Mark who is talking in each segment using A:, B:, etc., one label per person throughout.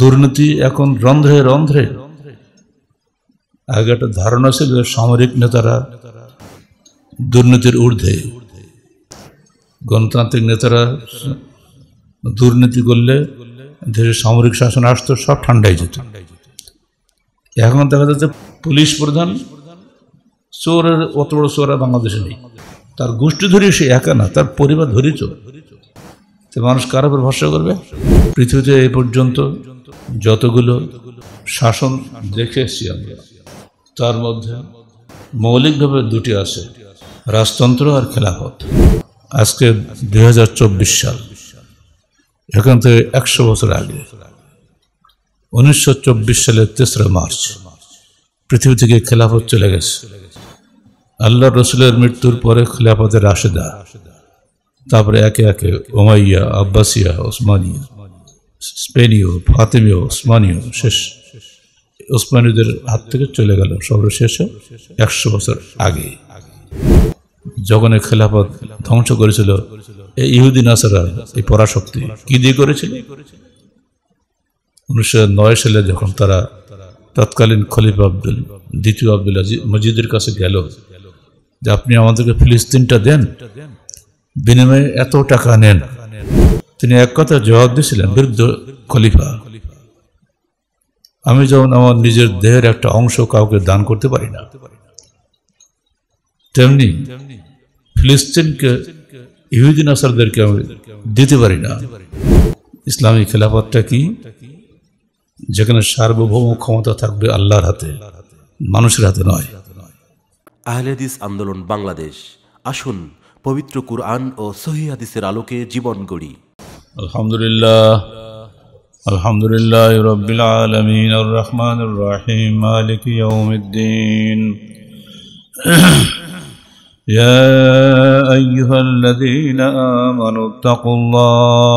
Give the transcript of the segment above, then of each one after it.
A: দুর্নীতি এখন রন্ধ্রে রন্ধ্রে আগে একটা ধারণা ছিল সামরিক নেতারা দুর্নীতির ঊর্ধ্বে গণতান্ত্রিক নেতারা দুর্নীতি করলে দেশের সামরিক শাসন আসতো সব ঠান্ডাই যেত এখন দেখা যাচ্ছে পুলিশ প্রধান চোরের অত বড় চোরা বাংলাদেশে নেই তার গোষ্ঠী ধরে সে একা না তার পরিবার ধরেই চোর তো মানুষ কার উপর ভরসা করবে পৃথিবীতে এ পর্যন্ত যতগুলো শাসন দেখে এসছি আমরা তার মধ্যে মৌলিকভাবে দুটি আছে রাজতন্ত্র আর খেলাফত আজকে দুই সাল এখান থেকে একশো বছর আগে উনিশশো সালের তেসরা মার্চ পৃথিবী থেকে খেলাফত চলে গেছে আল্লাহ রসুলের মৃত্যুর পরে খেলাফতের রাশেদা তারপরে একে একে ওমাইয়া আব্বাসিয়া ওসমানিয়া স্পেনীয় ফাতেমীয় ওসমানীয় শেষ ওসমানীদের হাত থেকে চলে গেল সর্বশেষে একশো বছর আগে যখন খেলাফত ধ্বংস করেছিল এই ইহুদি নাসারা এই পরাশক্তি কি দিয়ে করেছিল উনিশশো নয় সালে যখন তারা তৎকালীন খলিফা আব্দুল দ্বিতীয় আব্দুল মজিদের কাছে গেল যে আপনি আমাদেরকে ফিলিস্তিনটা দেন বিনিময়ে এত টাকা নেন তিনি এক কথা জবাব দিয়েছিলেন বৃদ্ধ খলিফা আমি যেমন আমার নিজের দেহের একটা অংশ কাউকে দান করতে পারি না তেমনি ফিলিস্তিনকে ইহুদিন আসারদেরকে আমি দিতে পারি না ইসলামী খেলাফতটা কি যেখানে সার্বভৌম ক্ষমতা থাকবে আল্লাহর হাতে মানুষের হাতে নয় আহলেদিস আন্দোলন বাংলাদেশ আসুন পবিত্র কুরআন ও সহিদিসের আলোকে জীবন গড়ি আলহামদুলিল্লাহ আলহামদুলিল্লাহ রবিল আলমিন রহমান রাহিম মালিক ইয়াউমিদ্দিন يا أيها الذين آمنوا اتقوا الله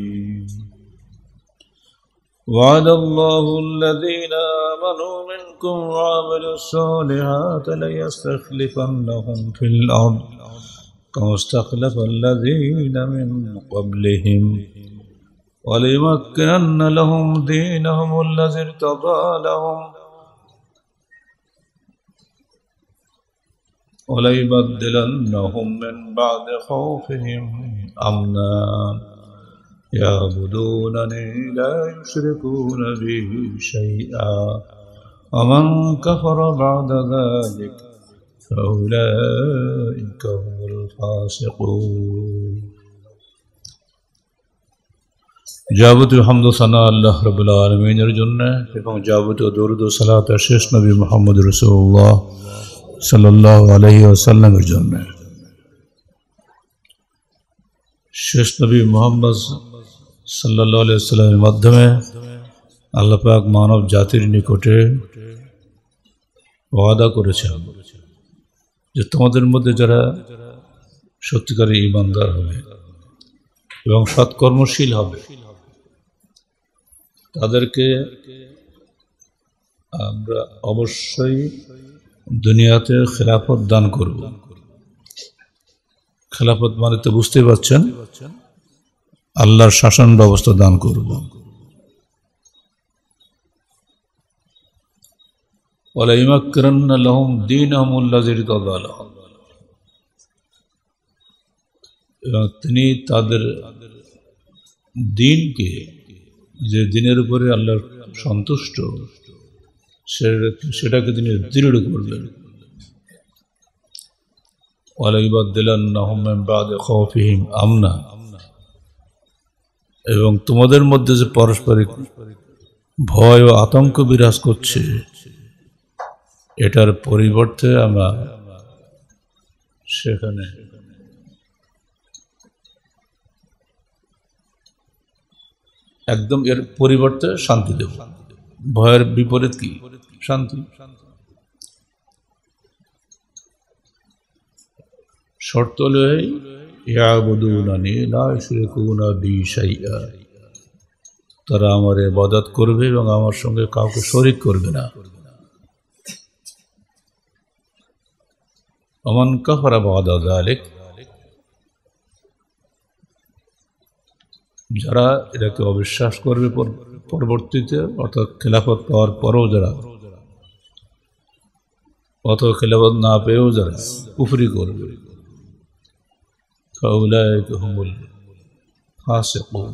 A: وعد الله الذين آمنوا منكم وعملوا الصالحات ليستخلفنهم في الأرض كما استخلف الذين من قبلهم وليمكنن لهم دينهم الذي ارتضى لهم وليبدلنهم من بعد خوفهم أمنا يعبدونني لا يشركون بي شيئا ومن كفر بعد ذلك فأولئك هم الفاسقون جابت الحمد صنع اللہ رب العالمین ارجن ہے جابت و درد و صلاة اشیش نبی محمد رسول اللہ صلی اللہ علیہ وسلم ارجن ہے شیش نبی محمد সাল্লাহ আলিয়াল্লামের মাধ্যমে আল্লাপাক মানব জাতির নিকটে ওয়াদা করেছেন যে তোমাদের মধ্যে যারা সত্যিকারী ইমানদার হবে এবং সৎকর্মশীল হবে তাদেরকে আমরা অবশ্যই দুনিয়াতে খেলাফত দান করব খেলাফত মানে তো বুঝতেই পারছেন আল্লাহর শাসন ব্যবস্থা দান করব এবং তিনি তাদের দিনকে যে দিনের উপরে আল্লাহ সন্তুষ্ট সেটাকে তিনি দৃঢ় করবেন ওয়ালাইবাদ্দিল্লাহ বাদ আমনা এবং তোমাদের মধ্যে যে পারস্পরিক ভয় ও আতঙ্ক বিরাজ করছে এটার পরিবর্তে আমরা সেখানে একদম এর পরিবর্তে শান্তি দেব ভয়ের বিপরীত কি শান্তি শর্ত হলেই ইয়াবুদুনানি লা ইশরিকুনা বি শাইআ তারা আমার ইবাদত করবে এবং আমার সঙ্গে কাউকে করবে না কাফারা বাদা যালিক যারা এটাকে অবিশ্বাস করবে পরবর্তীতে অর্থাৎ খেলাফত পাওয়ার পরেও যারা অত খেলাফত না পেয়েও যারা কুফরি করবে ফাউলায়ক হুমুল ফাসেকুন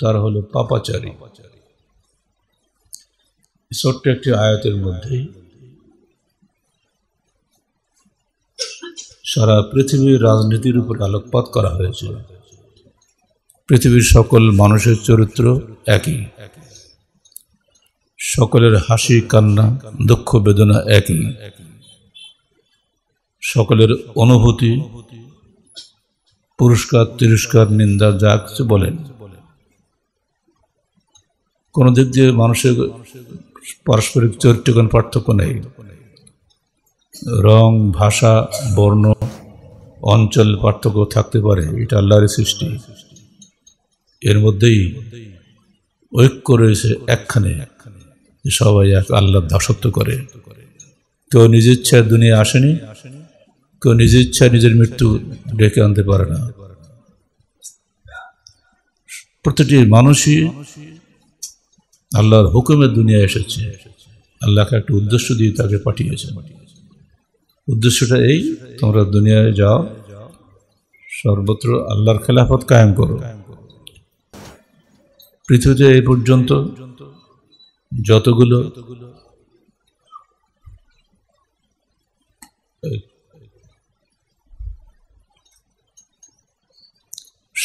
A: তারা হলো পাপাচারী ছোট্ট একটি আয়াতের মধ্যেই সারা পৃথিবীর রাজনীতির উপর আলোকপাত করা হয়েছিল পৃথিবীর সকল মানুষের চরিত্র একই সকলের হাসি কান্না দুঃখ বেদনা একই সকলের অনুভূতি পুরস্কার তিরস্কার নিন্দা যা কিছু বলেন কোনো দিক দিয়ে মানুষের পারস্পরিক চরিত্রগণ পার্থক্য নেই রং ভাষা বর্ণ অঞ্চল পার্থক্য থাকতে পারে এটা আল্লাহর সৃষ্টি এর মধ্যেই ঐক্য রয়েছে একখানে সবাই এক আল্লাহ দাসত্ব করে কেউ নিজের ইচ্ছায় দুনিয়া আসেনি কেউ নিজের ইচ্ছায় নিজের মৃত্যু ডেকে আনতে পারে না প্রতিটি মানুষই আল্লাহর হুকুমের দুনিয়া এসেছে আল্লাহকে একটা উদ্দেশ্য দিয়ে তাকে পাঠিয়েছে উদ্দেশ্যটা এই তোমরা দুনিয়ায় যাও সর্বত্র আল্লাহর খেলাফত কায়েম করো পৃথিবীতে এই পর্যন্ত যতগুলো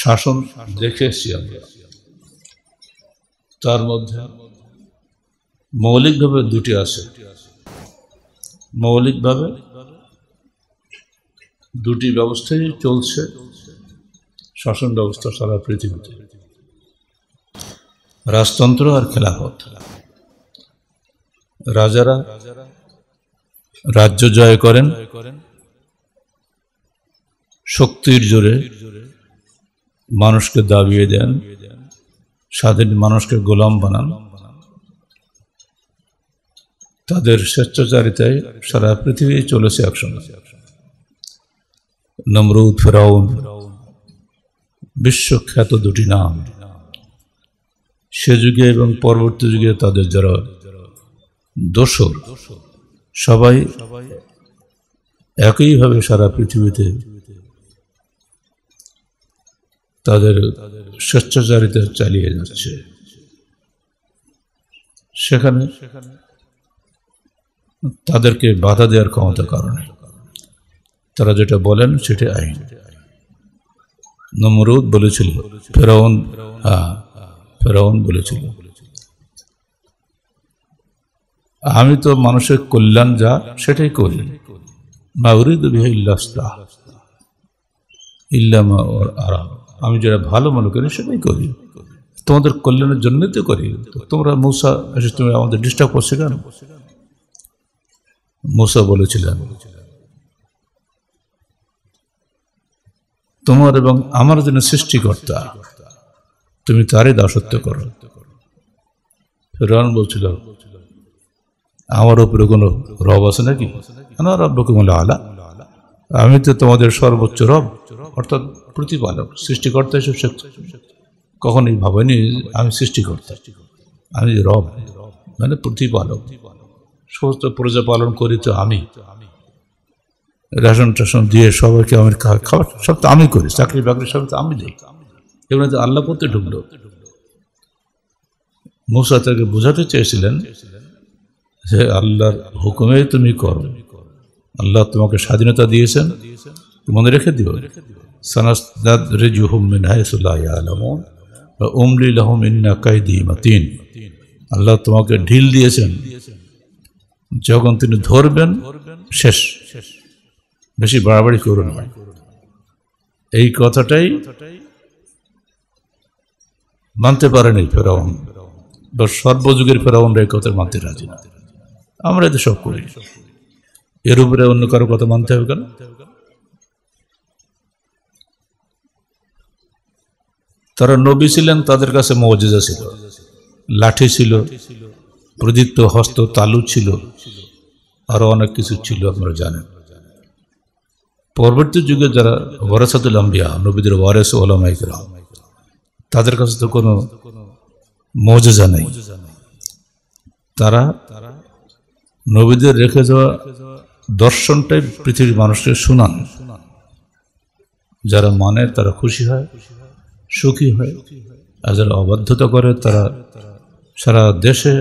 A: শাসন দেখেছি আমরা তার মধ্যে মৌলিকভাবে দুটি আছে মৌলিকভাবে দুটি ব্যবস্থাই চলছে শাসন ব্যবস্থা সারা পৃথিবীতে রাজতন্ত্র আর খেলাফত রাজারা রাজ্য জয় করেন শক্তির জোরে জোরে মানুষকে দাবিয়ে দেন স্বাধীন মানুষকে গোলাম বানান তাদের স্বেচ্ছাচারিতায় সারা পৃথিবী চলেছে একসঙ্গে নমরুদ ফেরাউন বিশ্বখ্যাত দুটি নাম সে যুগে এবং পরবর্তী যুগে তাদের যারা দোসর সবাই একইভাবে সারা পৃথিবীতে তাদের স্বেচ্ছাচারিতা চালিয়ে যাচ্ছে সেখানে তাদেরকে বাধা দেওয়ার ক্ষমতা কারণে তারা যেটা বলেন সেটা আইন নমরুদ বলেছিল ফেরাউন হ্যাঁ ফেরাউন বলেছিল আমি তো মানুষের কল্যাণ যা সেটাই করি মাউরিদ ইল্লা ইল্লামা ওর আরাম আমি যারা ভালো মনে করি সেটাই করি তোমাদের কল্যাণের জন্যই তো করি তোমরা মূসা এসে আচ্ছা, তুমি আমাদের ডিস্টার্ব করছে কেন মূসা বলেছিলেন তোমার এবং আমার জন্য সৃষ্টিকর্তা তুমি তারই দাসত্ব করো ফেরান বলছিল আমার উপরে কোনো রব আছে নাকি না রব্য কুমলা আলা আমি তো তোমাদের সর্বোচ্চ রব অর্থাৎ প্রতিপালক সৃষ্টিকর্তা হিসেবে শক্তি কখনোই ভাবেনি আমি সৃষ্টিকর্তা আমি রব মানে প্রতিপালক সমস্ত প্রজা পালন করি তো আমি রেশন টেশন দিয়ে সবাইকে আমি খাওয়া সব তো আমি করি চাকরি বাকরি সব তো আমি দিই এগুলো তো আল্লাহ করতে ঢুকলো মুসা তাকে বোঝাতে চেয়েছিলেন যে আল্লাহর হুকুমে তুমি করো আল্লাহ তোমাকে স্বাধীনতা দিয়েছেন মনে রেখে দিও রেখে দিও আল্লাহ তোমাকে ঢিল দিয়েছেন যখন তিনি ধরবেন শেষ বেশি বাড়াবাড়ি করুন এই কথাটাই মানতে পারেন এই ফেরাউন বা সর্বযুগের ফেরাউন এই কথা মানতে রাজি না আমরা এতে সব করি এর উপরে অন্য কারো কথা মানতে হবে কেন তারা নবী ছিলেন তাদের কাছে মজিজা ছিল লাঠি ছিল প্রদীপ্ত হস্ত তালু ছিল আরও অনেক কিছু ছিল আপনারা জানেন পরবর্তী যুগে যারা ওয়ারাসাদুল আম্বিয়া নবীদের ওয়ারেস ওলামাইকরাম তাদের কাছে তো কোনো মজেজা নেই তারা নবীদের রেখে যাওয়া দর্শনটাই পৃথিবীর মানুষকে শোনান যারা মানে তারা খুশি হয় সুখী হয় আর যারা অবাধ্যতা করে তারা সারা দেশে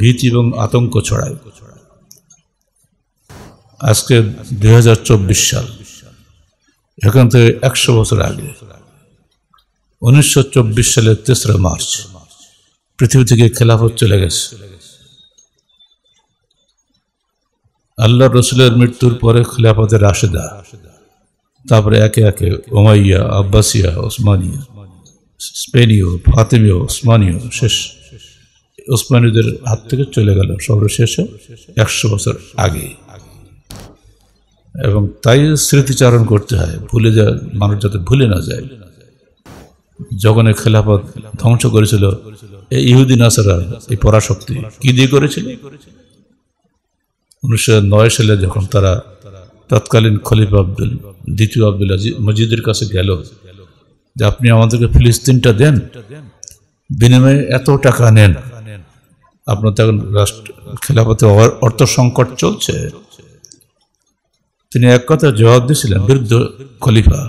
A: ভীতি এবং আতঙ্ক ছড়ায় আজকে দুই সাল এখান থেকে একশো বছর আগে উনিশশো সালের তেসরা মার্চ পৃথিবী থেকে খেলাফত চলে গেছে আল্লাহ রসুলের মৃত্যুর পরে খেলাফতের খিলাফতের রাশেদা তারপরে একে একে ওমাইয়া আব্বাসিয়া ওসমানিয়া স্পেনীয় ফাতেমীয় ওসমানীয় শেষ ওসমানীদের হাত থেকে চলে গেল সর্বশেষে একশো বছর আগে এবং তাই স্মৃতিচারণ করতে হয় ভুলে যা মানুষ যাতে ভুলে না যায় যখন খেলাফত ধ্বংস করেছিল এই ইহুদি নাসারা এই পরাশক্তি কি দিয়ে করেছিল উনিশশো নয় সালে যখন তারা তৎকালীন খলিফ আব্দুল দ্বিতীয় আব্দুল মজিদের কাছে গেল যে আপনি আমাদেরকে ফিলিস্তিনটা দেন বিনিময়ে এত টাকা নেন আপনার তো এখন রাষ্ট্র খেলাপথে অর্থ সংকট চলছে তিনি এক কথা জবাব দিয়েছিলেন বিরুদ্ধ খলিফা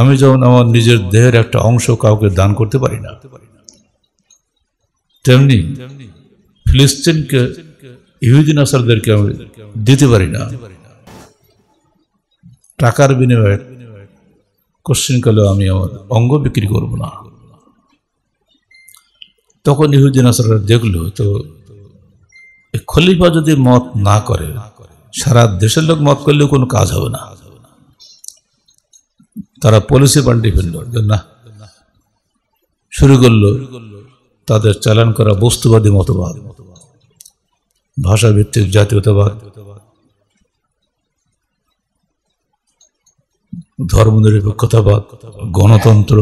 A: আমি যেমন আমার নিজের দেহের একটা অংশ কাউকে দান করতে পারি না তেমনি ফিলিস্তিনকে ইহুদিন আসারদেরকে আমি দিতে পারি না টাকার বিনিময়ে কোশ্চিনকালেও আমি আমার অঙ্গ বিক্রি করব না তখন ইহুদ্দিন আসার দেখলো তো খলিফা যদি মত না করে সারা দেশের লোক মত করলেও কোনো কাজ হবে না তারা পলিসি পাল্টে ফেলল না শুরু করলো তাদের চালান করা বস্তুবাদী মতবাদ ভাষাভিত্তিক জাতীয়তাবাদ নিরপেক্ষতাবাদ গণতন্ত্র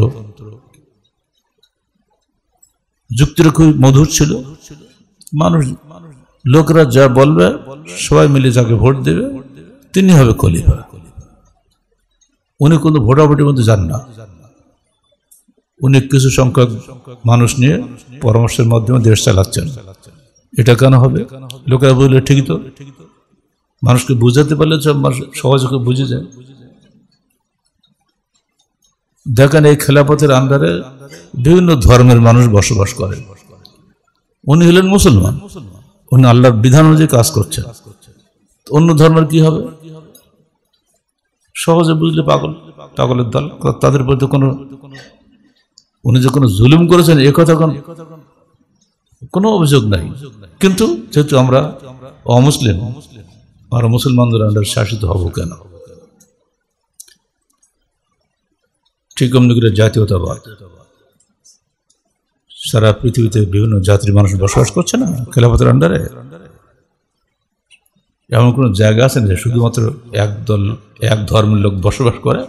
A: যুক্তিটা খুব মধুর ছিল মানুষ লোকরা যা বলবে সবাই মিলে যাকে ভোট দেবে তিনি হবে খলিফা উনি কোনো ভোটাভুটির মধ্যে যান না উনি কিছু সংখ্যক মানুষ নিয়ে পরামর্শের মাধ্যমে দেশ চালাচ্ছেন এটা কেন হবে লোকেরা বললে ঠিক তো মানুষকে বুঝাতে পারলে সব মানুষ সহজ বুঝে যায় দেখেন এই খেলাপথের আন্ডারে বিভিন্ন ধর্মের মানুষ বসবাস করে উনি হলেন মুসলমান উনি আল্লাহর বিধান অনুযায়ী কাজ করছে অন্য ধর্মের কি হবে সহজে বুঝলে পাগল পাগলের দল তাদের প্রতি কোনো উনি যে কোনো জুলুম করেছেন এ কথা কোনো অভিযোগ নাই কিন্তু যেহেতু আমরা অমুসলিম আমরা মুসলমানদের আন্ডার শাসিত হব কেন ঠিক অমনি করে জাতীয়তাবাদ সারা পৃথিবীতে বিভিন্ন জাতির মানুষ বসবাস করছে না খেলাফতের আন্ডারে এমন কোনো জায়গা আছে যে শুধুমাত্র একদল এক ধর্মের লোক বসবাস করে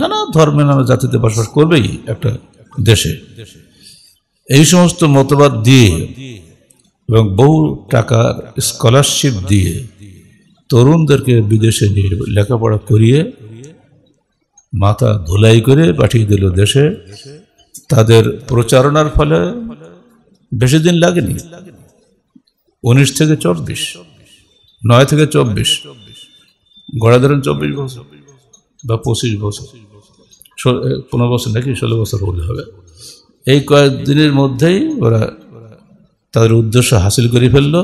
A: নানা ধর্মের নানা জাতিতে বসবাস করবেই একটা দেশে দেশে এই সমস্ত মতবাদ দিয়ে এবং বহু টাকার স্কলারশিপ দিয়ে তরুণদেরকে বিদেশে নিয়ে লেখাপড়া করিয়ে মাথা ধুলাই করে পাঠিয়ে দিল দেশে তাদের প্রচারণার ফলে বেশি দিন লাগেনি উনিশ থেকে চব্বিশ নয় থেকে চব্বিশ গড়া ধরেন চব্বিশ বছর বা পঁচিশ বছর পনেরো বছর নাকি ষোলো বছর হলে হবে এই কয়েকদিনের মধ্যেই ওরা তাদের উদ্দেশ্য হাসিল করে ফেলল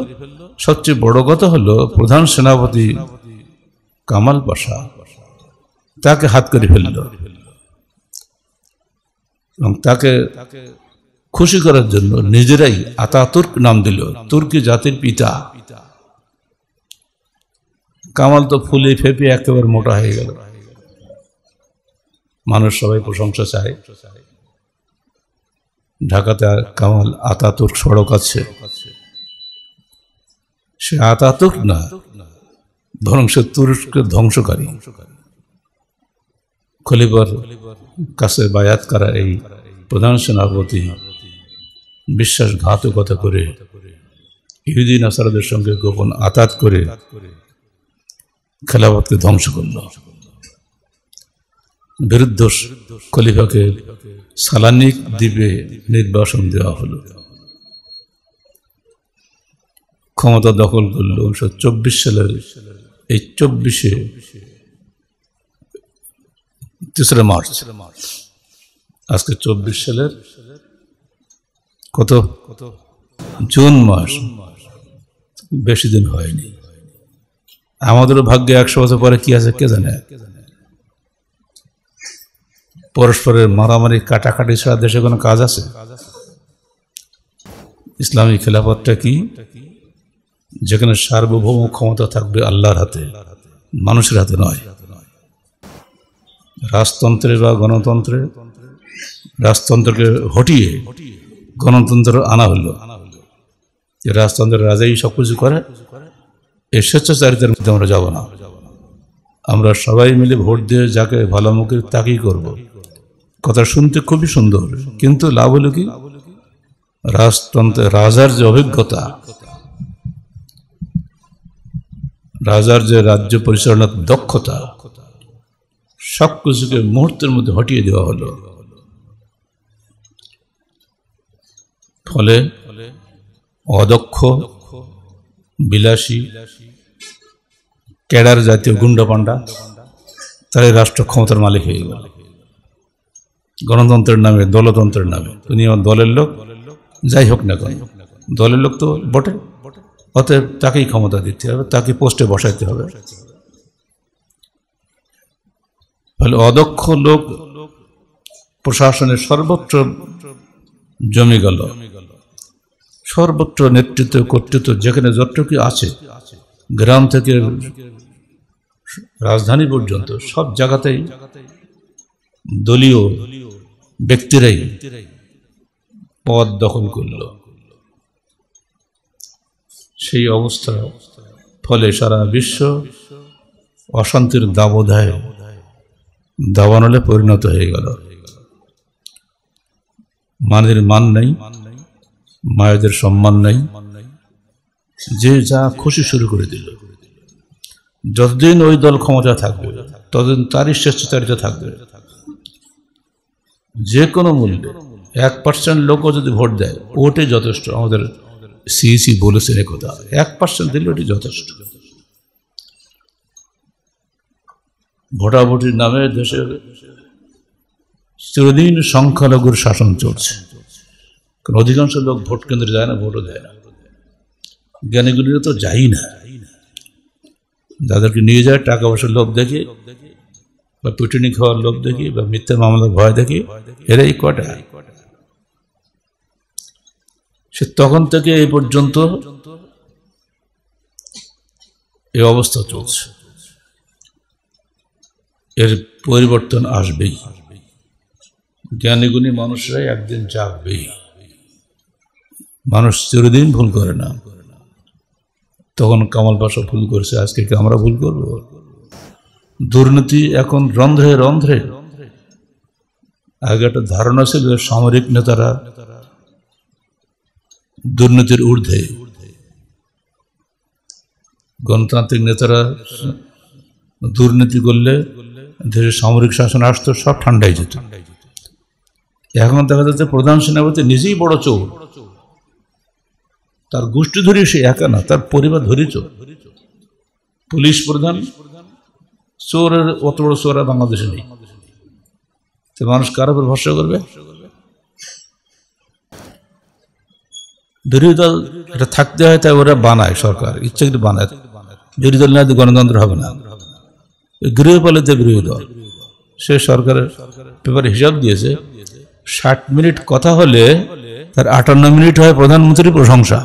A: সবচেয়ে বড় কথা হলো প্রধান সেনাপতি কামাল পাশা তাকে হাত করে ফেলল এবং তাকে খুশি করার জন্য নিজেরাই আতা তুর্ক নাম দিল তুর্কি জাতির পিতা কামাল তো ফুলে ফেপে একেবারে মোটা হয়ে গেল মানুষ সবাই প্রশংসা চায় ঢাকাতে কামাল আতাতুর্ক সড়ক আছে সে আতাতুর্ক না বরং সে তুরস্কের ধ্বংসকারী খলিফার কাছে বায়াত করা এই প্রধান সেনাপতি বিশ্বাসঘাতকতা করে ইহুদি নাসারাদের সঙ্গে গোপন আতাত করে খেলাফতকে ধ্বংস করল বিরুদ্ধ খলিফাকে সালানিক দ্বীপে নির্বাসন দেওয়া হলো ক্ষমতা দখল করল উনিশশো চব্বিশ সালের এই চব্বিশে তেসরা মার্চ আজকে চব্বিশ সালের কত কত জুন মাস বেশি দিন হয়নি আমাদেরও ভাগ্যে একশো বছর পরে কি আছে কে জানে পরস্পরের মারামারি কাটাকাটি ছাড়া দেশে কোনো কাজ আছে ইসলামী খেলাফতটা কি যেখানে সার্বভৌম ক্ষমতা থাকবে আল্লাহর হাতে মানুষের হাতে নয় রাজতন্ত্রে বা গণতন্ত্রে রাজতন্ত্রকে হটিয়ে গণতন্ত্র আনা হলো রাজতন্ত্রের রাজাই সব কিছু করে এই স্বেচ্ছাচারিতার মধ্যে আমরা যাব না আমরা সবাই মিলে ভোট দিয়ে যাকে ভালো মুখে তাকেই করবো কথা শুনতে খুবই সুন্দর কিন্তু লাভ হলো কি রাজতন্ত্রে রাজার যে অভিজ্ঞতা রাজার যে রাজ্য পরিচালনার দক্ষতা সব কিছুকে মুহূর্তের মধ্যে হটিয়ে দেওয়া হলো ফলে অদক্ষ বিলাসী ক্যাডার জাতীয় গুন্ডা পান্ডা তারা রাষ্ট্র ক্ষমতার মালিক হয়ে গেল গণতন্ত্রের নামে দলতন্ত্রের নামে উনি আমার দলের লোক যাই হোক না কেন দলের লোক তো বটে অতএব তাকেই ক্ষমতা দিতে হবে তাকে পোস্টে বসাইতে হবে ফলে অদক্ষ লোক প্রশাসনের সর্বত্র জমে গেল সর্বত্র নেতৃত্ব কর্তৃত্ব যেখানে যতটুকু আছে গ্রাম থেকে রাজধানী পর্যন্ত সব জায়গাতেই দলীয় ব্যক্তিরাই পদ দখল করল সেই অবস্থা ফলে সারা বিশ্ব অশান্তির দাবদায় দাবানলে পরিণত হয়ে গেল মানের মান নাই মায়েদের সম্মান নাই যে যা খুশি শুরু করে দিল যতদিন ওই দল ক্ষমতা থাকবে ততদিন তারই শ্রেষ্ঠ স্বেচ্ছাচারিতা থাকবে যে কোনো মূল্যে এক পার্সেন্ট লোকও যদি ভোট দেয় ওটাই যথেষ্ট আমাদের সিইসি e বলেছেন কথা এক পার্সেন্ট দিলে ওটি যথেষ্ট ভোটাভুটির নামে দেশের চিরদিন সংখ্যালঘুর শাসন চলছে কারণ অধিকাংশ লোক ভোট কেন্দ্রে যায় না ভোটও দেয় না জ্ঞানীগুলিরা তো যাই না যাদেরকে নিয়ে যায় টাকা পয়সার লোভ দেখে বা পিটুনি খাওয়ার লোভ দেখি বা মিথ্যা মামলার ভয় দেখি এরাই কটা সে তখন থেকে এই পর্যন্ত এই অবস্থা চলছে এর পরিবর্তন আসবেই জ্ঞানীগুণী মানুষরাই একদিন জাগবেই মানুষ চিরদিন ভুল করে না তখন কামাল পাশা ভুল করছে আজকে কি আমরা ভুল করবো দুর্নীতি এখন রন্ধ্রে রন্ধ্রে আগে একটা ধারণা ছিল সামরিক নেতারা দুর্নীতির ঊর্ধ্বে গণতান্ত্রিক নেতারা দুর্নীতি করলে দেশে সামরিক শাসন আসতো সব ঠান্ডায় যেত এখন দেখা যাচ্ছে প্রধান সেনাপতি নিজেই বড় চোর তার গোষ্ঠী ধরি সে একা না তার পরিবার ধরি চোর পুলিশ প্রধান চোরের অত বড় চোর আর বাংলাদেশে নেই তো মানুষ কার উপর ভরসা করবে বিরোধী দল এটা থাকতে হয় তাই ওরা বানায় সরকার ইচ্ছা কিন্তু বানায় বিরোধী দল না গণতন্ত্র হবে না গৃহপালিত বিরোধী দল সে সরকারের পেপারে হিসাব দিয়েছে ষাট মিনিট কথা হলে তার আটান্ন মিনিট হয় প্রধানমন্ত্রীর প্রশংসা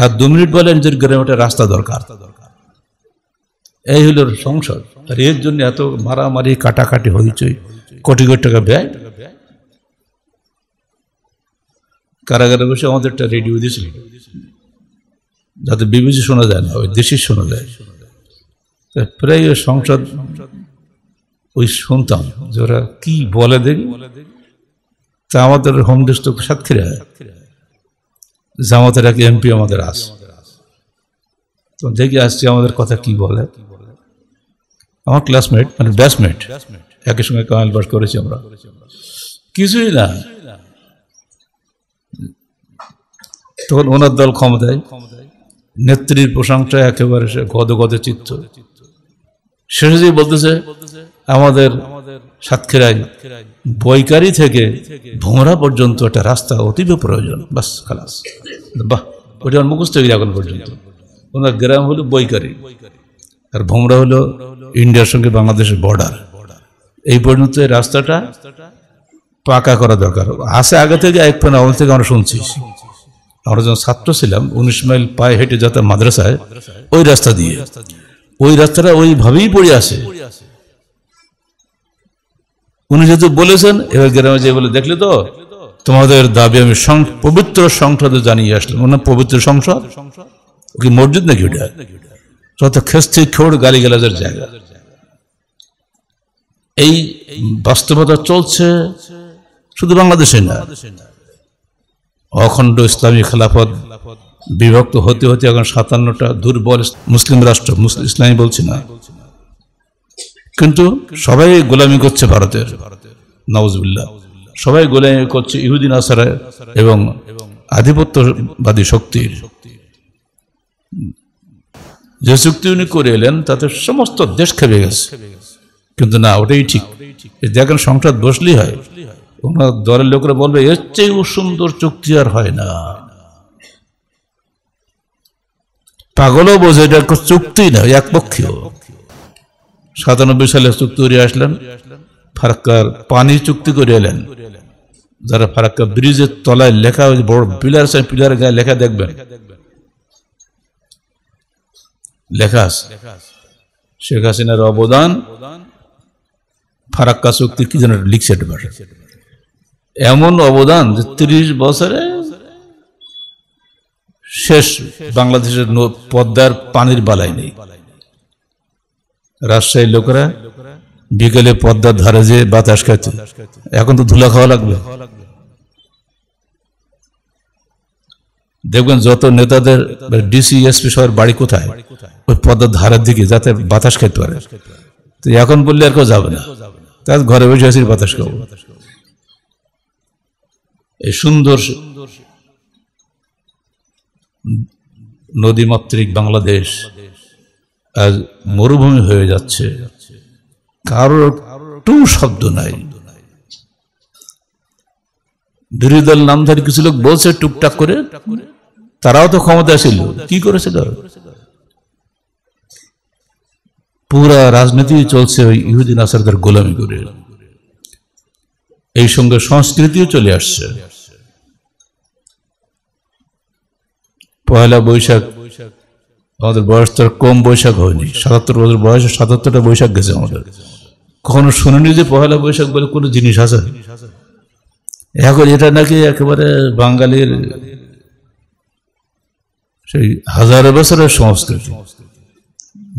A: আর দু মিনিট বলে নিজের গ্রামে রাস্তা দরকার দরকার এই হলো সংসদ আর এর জন্য এত মারামারি কাটাকাটি হইচই কোটি কোটি টাকা ব্যয় কারাগারে বসে আমাদের একটা রেডিও দিয়েছিল যাতে বিবিসি শোনা যায় না ওই দেশে শোনা যায় প্রায় ওই সংসদ ওই শুনতাম যে ওরা কি বলে দেখি তা আমাদের হোম ডিস্ট্রিক্ট সাতক্ষীরা জামাতের এক এমপি আমাদের আস তো দেখি আসছি আমাদের কথা কি বলে আমার ক্লাসমেট মানে ব্যাসমেট একই সঙ্গে কামাল পাস করেছি আমরা কিছুই না তখন ওনার দল ক্ষমতায় নেত্রীর প্রশংসা একেবারে সে গদে গদে চিত্ত শেষে যে বলতেছে আমাদের সাতক্ষীরাই বৈকারি থেকে ভোমরা পর্যন্ত একটা রাস্তা অতীব প্রয়োজন বাস খালাস বাহ ওটা মুখস্থ এখন পর্যন্ত ওনার গ্রাম হলো বৈকারি আর ভোমরা হলো ইন্ডিয়ার সঙ্গে বাংলাদেশের বর্ডার এই পর্যন্ত এই রাস্তাটা পাকা করা দরকার আসে আগে থেকে এক ফোন আমার থেকে আমরা শুনছি আমরা যখন ছাত্র ছিলাম উনিশ মাইল পায়ে হেঁটে যাতে মাদ্রাসায় ওই রাস্তা দিয়ে ওই রাস্তাটা ওইভাবেই পড়ে আসে উনি যেহেতু বলেছেন এবার গ্রামে যে বলে দেখলে তো তোমাদের দাবি আমি পবিত্র সংসদে জানিয়ে আসলাম ওনার পবিত্র সংসদ সংসদ কি মসজিদ নাকি ওটা যত খোর গালি গালাজের জায়গা এই বাস্তবতা চলছে শুধু বাংলাদেশে না অখণ্ড ইসলামী খেলাফত বিভক্ত হতে হতে এখন সাতান্নটা দুর্বল মুসলিম রাষ্ট্র ইসলামী বলছি না কিন্তু সবাই গোলামি করছে ভারতের নওয়াজবুল্লাহ সবাই গোলামি করছে ইহুদিন আসারের এবং আধিপত্যবাদী শক্তির যে চুক্তি উনি করে এলেন তাতে সমস্ত দেশ খেপে গেছে কিন্তু না ওটাই ঠিক দেখেন সংসার বসলেই হয় ওনার দলের লোকরা বলবে এর চেয়েও সুন্দর চুক্তি আর হয় না পাগলও বোঝে এটা চুক্তি না এক একপক্ষীয় সাতানব্বই সালে চুক্তি করে আসলেন ফারাক্কার পানি চুক্তি করে এলেন যারা ফারাক্কা ব্রিজের তলায় লেখা বড় পিলার পিলার গায়ে লেখা দেখবেন লেখা আছে শেখ হাসিনার অবদান ফারাক্কা চুক্তি কি যেন লিখছে এমন অবদান যে তিরিশ বছরে শেষ বাংলাদেশের পদ্মার পানির বালাই নেই রাজশাহী লোকেরা বিকেলে পদ্মার ধারে যে বাতাস খাইত এখন তো ধুলা খাওয়া লাগবে দেখবেন যত নেতাদের ডিসি এসপি সবার বাড়ি কোথায় ওই পদ্মার ধারের দিকে যাতে বাতাস খেতে পারে তো এখন বললে আর কেউ যাবে না তার ঘরে বসে আছি বাতাস খাবো এই সুন্দর নদীমাত্রিক বাংলাদেশ আজ মরুভূমি হয়ে যাচ্ছে কারোর টু শব্দ নাই বিরোধী দল নামধারী কিছু লোক বলছে টুকটাক করে তারাও তো ক্ষমতা ছিল কি করেছিল পুরা রাজনীতি চলছে ওই ইহুদিন নাসারদের গোলামি করে এই সঙ্গে সংস্কৃতিও চলে আসছে পয়লা বৈশাখ আমাদের বয়স তো কম বৈশাখ হয়নি সাতাত্তর বছর বয়সে সাতাত্তরটা বৈশাখ গেছে আমাদের কখনো শুনিনি যে পয়লা বৈশাখ বলে কোনো জিনিস আছে এখন এটা নাকি একেবারে বাঙালির সেই হাজার বছরের সংস্কৃতি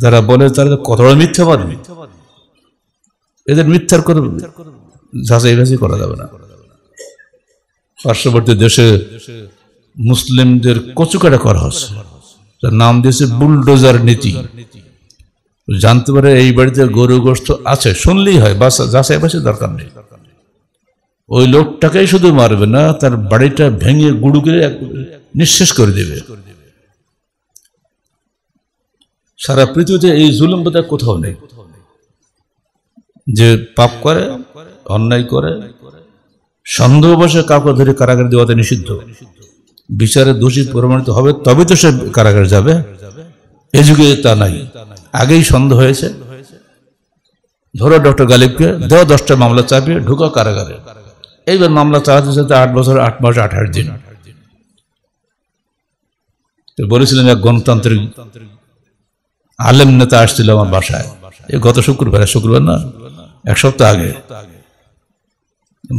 A: যারা বলে তারা কতটা মিথ্যাবাদ এদের মিথ্যার করে যাচাই বাছাই করা যাবে না পার্শ্ববর্তী দেশে মুসলিমদের কচুকাটা করা হচ্ছে তার নাম দিয়েছে বুলডোজার নীতি জানতে পারে এই বাড়িতে গরু গোস্ত আছে শুনলেই হয় বাস যাচাই বাসে দরকার নেই ওই লোকটাকেই শুধু মারবে না তার বাড়িটা ভেঙে গুড়ু করে নিঃশেষ করে দেবে সারা পৃথিবীতে এই জুলুম বোধ কোথাও নেই যে পাপ করে অন্যায় করে সন্দেহ বসে কাউকে ধরে কারাগারে দেওয়াতে নিষিদ্ধ বিচারে দোষী প্রমাণিত হবে তবে তো সে কারাগার যাবে এ যুগে তা নাই আগেই সন্দেহ হয়েছে ধরো ডক্টর গালিবকে দেওয়া দশটা মামলা চাপিয়ে ঢুকো কারাগারে এইবার মামলা চালাতে চালাতে আট বছর আট মাস আঠাশ দিন বলেছিলেন এক গণতান্ত্রিক আলেম নেতা আসছিল আমার বাসায় গত শুক্রবার শুক্রবার না এক সপ্তাহ আগে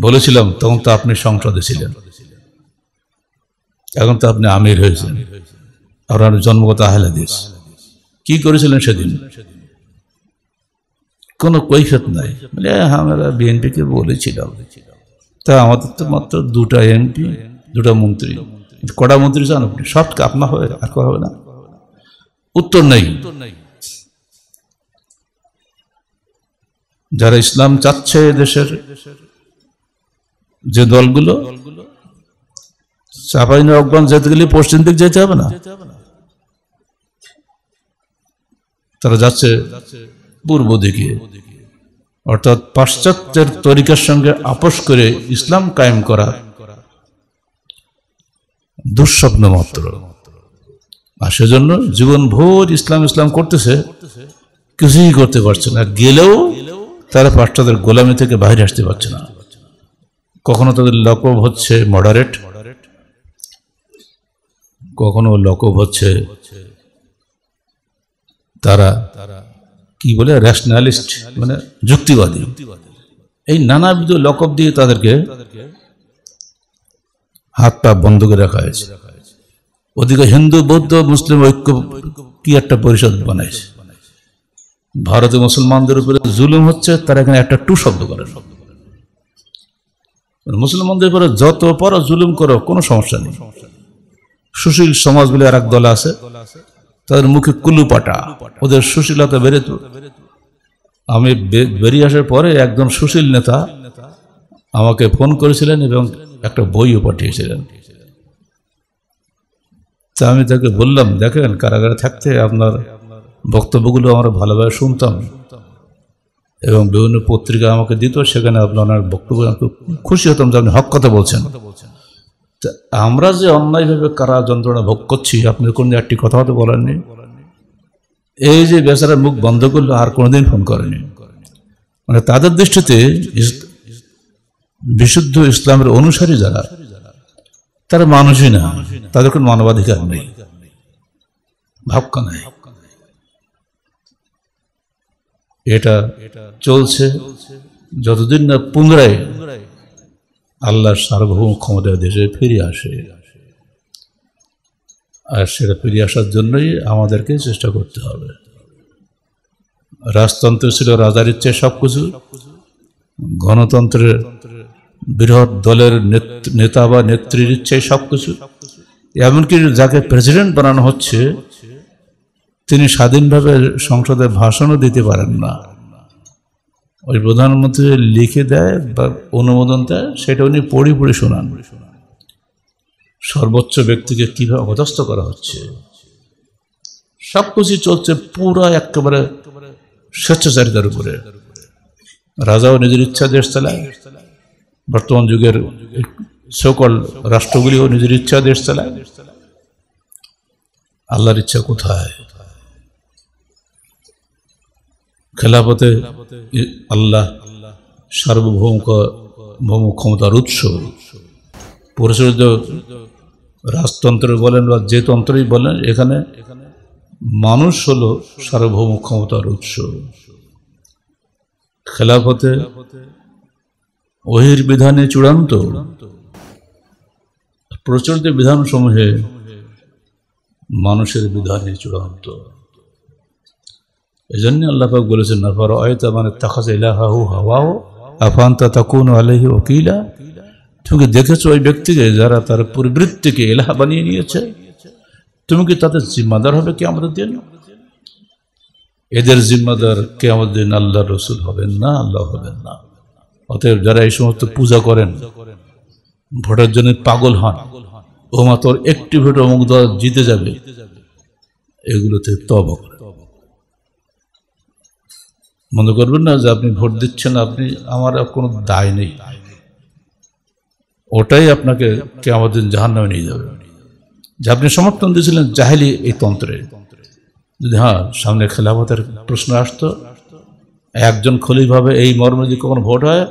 A: বলেছিলাম তখন তো আপনি সংসদে ছিলেন এখন তো আপনি আমির হয়েছেন আপনার জন্মগত দিস কি করেছিলেন সেদিন কোনো কৈফত নাই মানে আমরা বিএনপিকে বলেছিলাম তা আমাদের তো মাত্র দুটা এমপি দুটা মন্ত্রী কটা মন্ত্রী চান আপনি সব আপনার হবে আর হবে না উত্তর নেই যারা ইসলাম চাচ্ছে দেশের যে দলগুলো চাপাই নবাবগঞ্জ যেতে গেলে পশ্চিম দিক যেতে হবে না তারা যাচ্ছে পূর্ব দিকে অর্থাৎ পাশ্চাত্যের তরিকার সঙ্গে আপোষ করে ইসলাম কায়েম করা দুঃস্বপ্ন মাত্র আর সেজন্য জীবন ভোর ইসলাম ইসলাম করতেছে কিছুই করতে পারছে না গেলেও তারা পাশ তাদের গোলামি থেকে বাইরে আসতে পারছে না কখনো তাদের লকব হচ্ছে মডারেট কখনো লকব হচ্ছে তারা কি বলে রেশনালিস্ট মানে যুক্তিবাদী এই নানাবিধ লকব দিয়ে তাদেরকে হাত পা বন্ধ করে রাখা হয়েছে ওদিকে হিন্দু বৌদ্ধ মুসলিম ঐক্য কি একটা পরিষদ বানাইছে ভারতে মুসলমানদের উপরে জুলুম হচ্ছে তারা এখানে একটা টু শব্দ করে শব্দ মুসলমানদের উপরে যত পর জুলুম করো কোনো সমস্যা নেই সুশীল সমাজ বলে আর এক দল আছে তাদের মুখে কুলুপাটা ওদের সুশীলতা বেড়ে তো আমি বেরিয়ে আসার পরে একজন সুশীল নেতা আমাকে ফোন করেছিলেন এবং একটা বইও পাঠিয়েছিলেন তা আমি তাকে বললাম দেখেন কারাগারে থাকতে আপনার বক্তব্যগুলো আমরা ভালোভাবে শুনতাম এবং বিভিন্ন পত্রিকা আমাকে দিত সেখানে আপনার বক্তব্য খুশি হতাম যে আপনি হক কথা বলছেন আমরা যে অন্যায়ভাবে কারা যন্ত্রণা ভোগ করছি আপনি কোনো একটি কথা হতে বলেননি এই যে বেচারা মুখ বন্ধ করলো আর কোনোদিন ফোন করেনি মানে তাদের দৃষ্টিতে বিশুদ্ধ ইসলামের অনুসারী যারা তারা মানুষই না তাদের কোন মানবাধিকার নেই ভাবকা নাই এটা চলছে যতদিন না পুনরায় আল্লাহ সার্বভৌম ক্ষমতা দেশে ফিরে আসে আর সেটা ফিরে আসার জন্যই আমাদেরকে চেষ্টা করতে হবে রাজতন্ত্র ছিল রাজার ইচ্ছে সব কিছু গণতন্ত্রের বৃহৎ দলের নেতা বা নেত্রী দিচ্ছে সব কিছু এমনকি যাকে প্রেসিডেন্ট বানানো হচ্ছে তিনি স্বাধীনভাবে সংসদে ভাষণও দিতে পারেন না ওই প্রধানমন্ত্রী লিখে দেয় বা অনুমোদন দেয় সেটা উনি পড়ি পড়ে শোনান সর্বোচ্চ ব্যক্তিকে কীভাবে অপদস্থ করা হচ্ছে সব কিছু চলছে পুরো একেবারে স্বেচ্ছাচারিতার উপরে রাজাও নিজের ইচ্ছা দেশ চালায় বর্তমান যুগের সকল রাষ্ট্রগুলিও নিজের ইচ্ছা দেশ চালায় আল্লাহর ইচ্ছা কোথায় খেলাপথে আল্লাহ সার্বভৌম ভৌম ক্ষমতার উৎস পরিচালিত রাজতন্ত্র বলেন বা যে তন্ত্রই বলেন এখানে মানুষ হলো সার্বভৌম ক্ষমতার উৎস খেলাপথে ওহির বিধানে চূড়ান্ত প্রচলিত সমূহে মানুষের বিধানে চূড়ান্ত এই জন্য আল্লাহাক বলেছেন নাফার অয়তা মানে তাকাজ হাওয়াও আফান্তা তাকুন আলহি ওকিলা তুমি দেখেছো ওই ব্যক্তিকে যারা তার পরিবৃত্তিকে এলাহা বানিয়ে নিয়েছে তুমি কি তাদের জিম্মাদার হবে কে আমাদের দিন এদের জিম্মাদার কে আমাদের দিন আল্লাহ রসুল হবেন না আল্লাহ হবেন না অতএব যারা এই সমস্ত পূজা করেন ভোটের জন্য পাগল হন ও মাতর একটি ভোট অমুক দল জিতে যাবে এগুলোতে তব মনে করবেন না যে আপনি ভোট দিচ্ছেন আপনি আমার কোনো দায় নেই ওটাই আপনাকে কে আমাদের জাহান নামে নিয়ে যাবে যে আপনি সমর্থন দিয়েছিলেন জাহেলি এই তন্ত্রে যদি হ্যাঁ সামনে খেলাফতের প্রশ্ন আসতো একজন খলিভাবে এই মর্মে যদি কখনো ভোট হয়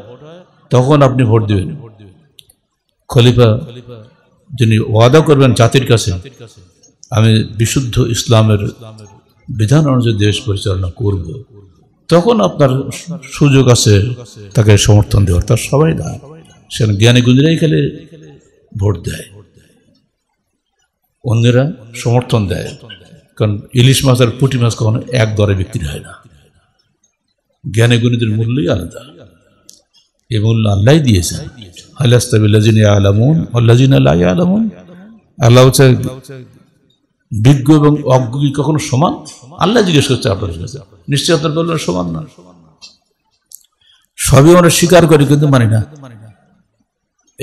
A: তখন আপনি ভোট দেবেন খলিফা যিনি ওয়াদা করবেন জাতির কাছে আমি বিশুদ্ধ ইসলামের বিধান অনুযায়ী দেশ পরিচালনা করব তখন আপনার সুযোগ আছে তাকে সমর্থন দেওয়ার তার সবাই দেয় সেখানে জ্ঞানী গুঞ্জরাই খেলে ভোট দেয় অন্যরা সমর্থন দেয় কারণ ইলিশ মাছ আর পুটি মাছ কখনো এক দরে বিক্রি হয় না জ্ঞানী গুণীদের মূল্যই আলাদা এ আল্লাহ দিয়েছেন আল্লাহতাবিল্লাজিন আলামুন আল্লাহিন আল্লাহ আলামুন আল্লাহ হচ্ছে বিজ্ঞ এবং অজ্ঞ কখনো সমান আল্লাহ জিজ্ঞেস করছে আপনার কাছে আপনার সমান না সবই আমরা স্বীকার করি কিন্তু মানি না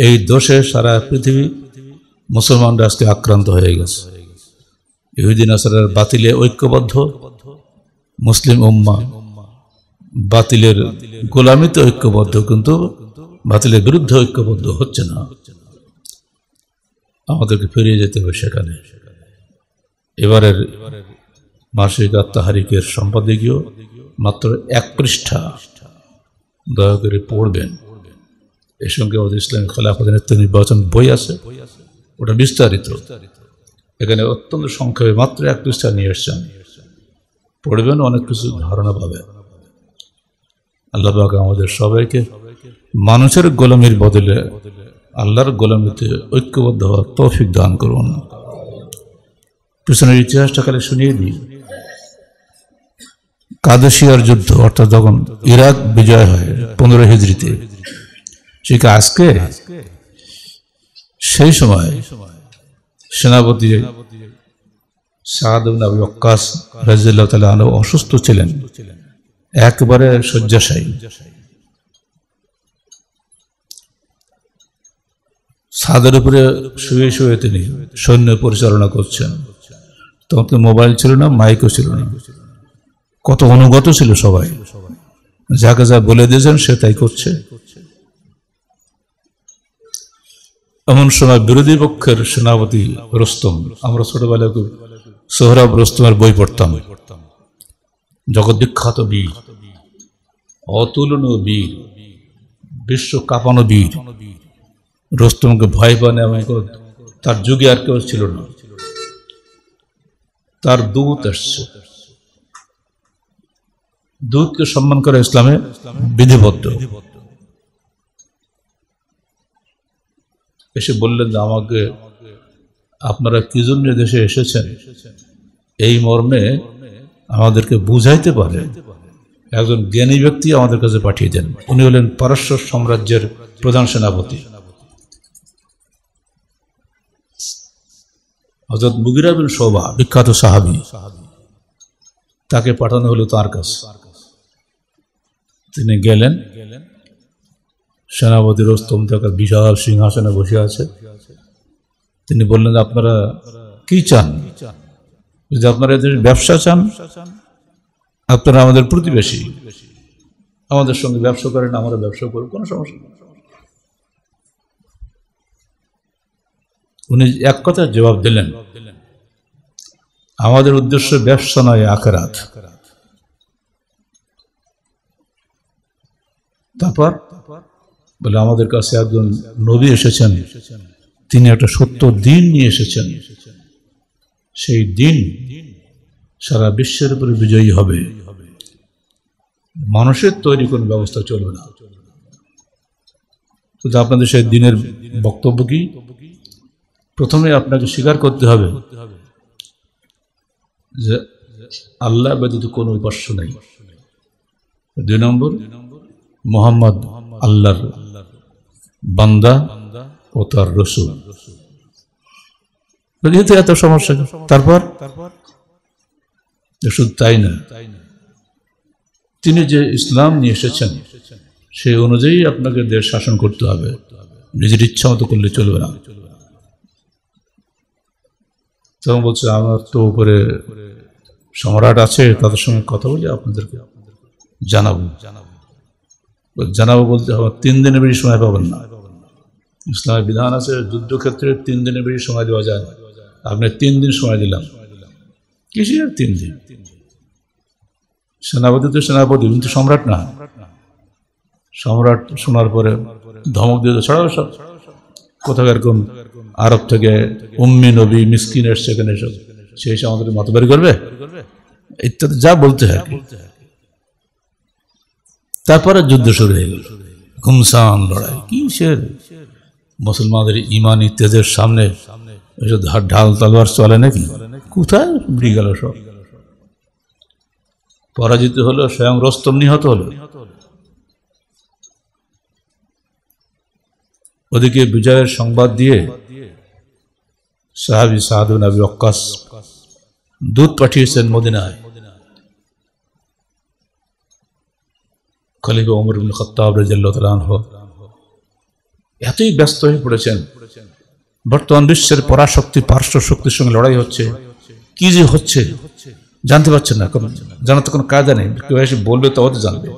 A: এই দোষে সারা পৃথিবী মুসলমানরা আজকে আক্রান্ত হয়ে গেছে ইহুদিন আসার বাতিলে ঐক্যবদ্ধ মুসলিম উম্মা বাতিলের গোলামিতে ঐক্যবদ্ধ কিন্তু বাতিলের বিরুদ্ধে ঐক্যবদ্ধ হচ্ছে না আমাদেরকে ফিরিয়ে যেতে হবে সেখানে এবারের মাসিক আত্মহারিকের সম্পাদকীয় মাত্র এক পৃষ্ঠা দয়া করে পড়বেন এ সঙ্গে আমাদের ইসলামী খেলাফত নেতৃত্ব নির্বাচন বই আছে ওটা বিস্তারিত এখানে অত্যন্ত সংক্ষেপে মাত্র এক পৃষ্ঠা নিয়ে এসছেন পড়বেন অনেক কিছু ধারণা পাবেন আল্লাহ পাক আমাদের সবাইকে মানুষের গোলামির বদলে আল্লাহর গোলামিতে ঐক্যবদ্ধ হওয়ার তৌফিক দান করুন পিছনের ইতিহাসটা খালি শুনিয়ে দিই কাদেশিয়ার যুদ্ধ অর্থাৎ যখন ইরাক বিজয় হয় পনেরো হিজড়িতে ঠিক আজকে সেই সময় সেনাপতি শাহাদ আবু অক্কাস রাজিল্লাহ তালা অসুস্থ ছিলেন একবারে শয্যাশায়ী ছাদের উপরে শুয়ে শুয়ে তিনি সৈন্য পরিচালনা করছেন তখন তো মোবাইল ছিল না মাইকও ছিল না কত অনুগত ছিল সবাই যাকে যা বলে দিয়েছেন সে তাই করছে এমন সময় বিরোধী পক্ষের সেনাপতি রস্তম আমরা ছোটবেলায় সোহরাব রস্তমের বই পড়তাম জগৎ বিখ্যাত বীর অতুলনীয় বীর বিশ্ব কাঁপানো বীর রোস্তমকে ভয় পান তার যুগে আর কেউ ছিল না তার দূত আসছে দূতকে সম্মান করে ইসলামে বিধিবদ্ধ এসে বললেন যে আমাকে আপনারা কি জন্য দেশে এসেছেন এই মর্মে আমাদেরকে বুঝাইতে পারে একজন জ্ঞানী ব্যক্তি আমাদের কাছে পাঠিয়ে দেন উনি হলেন পারস্য সাম্রাজ্যের প্রধান সেনাপতি হজরত মুগিরা বিন শোভা বিখ্যাত সাহাবি তাকে পাঠানো হলো তার কাছে তিনি গেলেন সেনাপতি রস্তম তাকে বিশাল সিংহাসনে বসে আছে তিনি বললেন আপনারা কি চান যদি আপনারা ব্যবসা চান আপনারা আমাদের প্রতিবেশী আমাদের সঙ্গে ব্যবসা করেন আমরা ব্যবসা করব কোনো সমস্যা নেই উনি এক কথা জবাব দিলেন আমাদের উদ্দেশ্য ব্যবসা নয় আকারাত তারপর বলে আমাদের কাছে একজন নবী এসেছেন তিনি একটা সত্য দিন নিয়ে এসেছেন সেই দিন সারা বিশ্বের উপরে বিজয়ী হবে মানুষের তৈরি কোন ব্যবস্থা চলবে না তো আপনাদের সেই দিনের বক্তব্য কি প্রথমে আপনাকে স্বীকার করতে হবে যে আল্লাহ ব্যতীত কোনো উপাস্য নেই দুই নম্বর মোহাম্মদ আল্লাহর বান্দা ও তার রসুল যেহেতু এত সমস্যা তারপর তারপর শুধু তাই না তিনি যে ইসলাম নিয়ে এসেছেন সেই অনুযায়ী আপনাকে দেশ শাসন করতে হবে নিজের ইচ্ছা মতো করলে চলবে না তখন বলছে আমার তো উপরে সম্রাট আছে তাদের সঙ্গে কথা বলি আপনাদেরকে জানাবো জানাবো জানাবো বলতে হবে তিন দিনের বেশি সময় পাবেন না ইসলামের বিধান আছে যুদ্ধক্ষেত্রে তিন দিনের বেশি সময় দেওয়া যায় আপনি তিন দিন সময় দিলাম কিসের তিন দিন সেনাপতি তো সেনাপতি কিন্তু সম্রাট না সম্রাট শোনার পরে ধমক দিয়ে ছড়াও সব কোথাকার কোন আরব থেকে উম্মি নবী মিসকিন এসছে এখানে সব সেই হিসেবে আমাদের মতবারি করবে ইত্যাদি যা বলতে হয় তারপরে যুদ্ধ শুরু হয়ে গেল ঘুমসান লড়াই কিসের মুসলমানদের ইমানি তেজের সামনে এসব ঢাল তলোয়ার চলে নাকি কোথায় উড়ে গেল সব পরাজিত হলো স্বয়ং রস্তম নিহত হলো ওদিকে বিজয়ের সংবাদ দিয়ে সাহাবি সাহাদুন আবি অক্কাস দুধ পাঠিয়েছেন মদিনায় খলিফা ওমর খত্তাব রাজিয়াল্লাহ এতই ব্যস্ত হয়ে পড়েছেন বর্তমান বিশ্বের পরাশক্তি পার্শ্ব শক্তির সঙ্গে লড়াই হচ্ছে কি যে হচ্ছে জানতে পারছেন না কোনো জানার তো কোনো কায়দা নেই কেউ এসে বলবে তো অত জানবে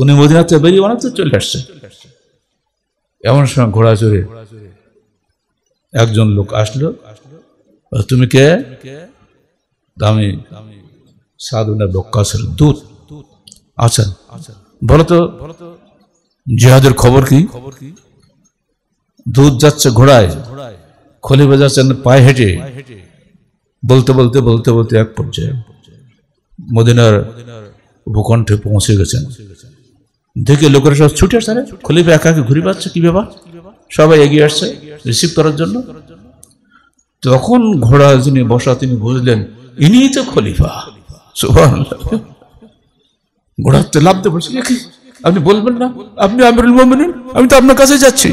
A: উনি মদিনাতে বেরিয়ে অনেকতে চলে আসছে এমন সময় ঘোড়া চড়ে একজন লোক আসলো তুমি কে আমি সাধুনা বক্কাসের দূত আচ্ছা বলতো বলতো জিহাদের খবর কি খবর কি দুধ যাচ্ছে ঘোড়ায় খলি বাজাচ্ছেন পায়ে হেঁটে বলতে বলতে বলতে বলতে এক পর্যায়ে মদিনার ভূকণ্ঠে পৌঁছে গেছেন দেখে লোকেরা সব ছুটে আসছে খলিফা একা ঘুরে পাচ্ছে কি ব্যাপার সবাই এগিয়ে আসছে রিসিভ করার জন্য তখন ঘোড়া যিনি বসা তিনি বুঝলেন ইনি তো খলিফা ঘোড়ার তো লাভ দেবেন আপনি বলবেন না আপনি আমি তো আপনার কাছে যাচ্ছি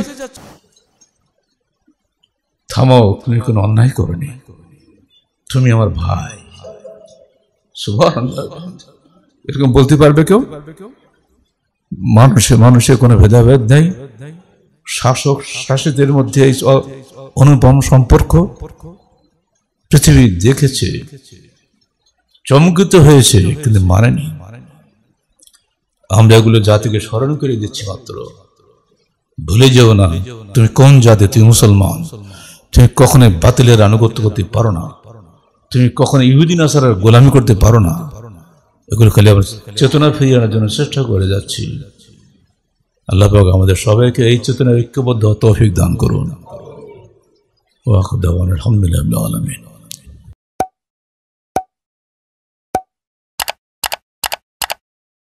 A: থামাও তুমি কোনো অন্যায় করনি তুমি আমার ভাই এরকম বলতে পারবে কেউ মানুষে মানুষে কোনো ভেদাভেদ নেই শাসক শাসিতের মধ্যে অনুপম সম্পর্ক পৃথিবী দেখেছে চমকিত হয়েছে কিন্তু মানেনি আমরা এগুলো জাতিকে স্মরণ করে দিচ্ছি মাত্র ভুলে যেও না তুমি কোন জাতি তুমি মুসলমান তুমি কখনো বাতিলের আনুগত্য করতে পারো না তুমি কখনো ইহুদিন আসারের গোলামি করতে পারো না এগুলো খালি আমরা চেতনা ফিরিয়ে আনার জন্য চেষ্টা করে যাচ্ছি আল্লাহ পাক আমাদের সবাইকে এই চেতনা ঐক্যবদ্ধ তৌফিক দান করুন ও আহমদুল্লাহ আলমিন